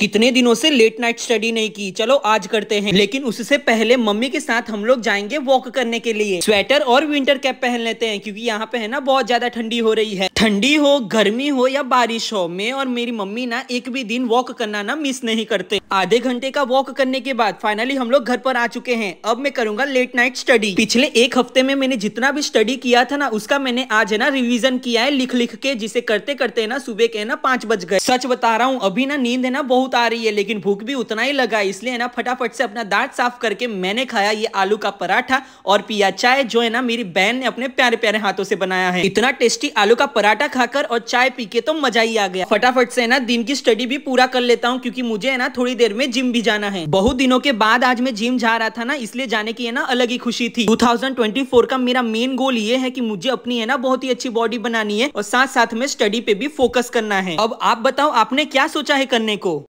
कितने दिनों से लेट नाइट स्टडी नहीं की चलो आज करते हैं लेकिन उससे पहले मम्मी के साथ हम लोग जाएंगे वॉक करने के लिए स्वेटर और विंटर कैप पहन लेते हैं क्योंकि यहाँ पे है ना बहुत ज्यादा ठंडी हो रही है ठंडी हो गर्मी हो या बारिश हो मैं और मेरी मम्मी ना एक भी दिन वॉक करना ना मिस नहीं करते आधे घंटे का वॉक करने के बाद फाइनली हम लोग घर पर आ चुके हैं अब मैं करूंगा लेट नाइट स्टडी पिछले एक हफ्ते में मैंने जितना भी स्टडी किया था ना उसका मैंने आज है ना रिविजन किया है लिख लिख के जिसे करते करते ना सुबह के ना पांच बज गए सच बता रहा हूँ अभी ना नींद है ना बहुत आ रही है लेकिन भूख भी उतना ही लगा इसलिए ना फटाफट से अपना दाँत साफ करके मैंने खाया ये आलू का पराठा और पिया चाय जो है ना मेरी बहन ने अपने प्यारे प्यारे हाथों से बनाया है इतना टेस्टी आलू का पराठा खाकर और चाय पी के तो मजा ही आ गया फटाफट से ना दिन की स्टडी भी पूरा कर लेता हूँ क्योंकि मुझे है ना थोड़ी देर में जिम भी जाना है बहुत दिनों के बाद आज मैं जिम जा रहा था ना इसलिए जाने की है ना अलग ही खुशी थी 2024 का मेरा मेन गोल ये है की मुझे अपनी है ना बहुत ही अच्छी बॉडी बनानी है और साथ साथ में स्टडी पे भी फोकस करना है अब आप बताओ आपने क्या सोचा है करने को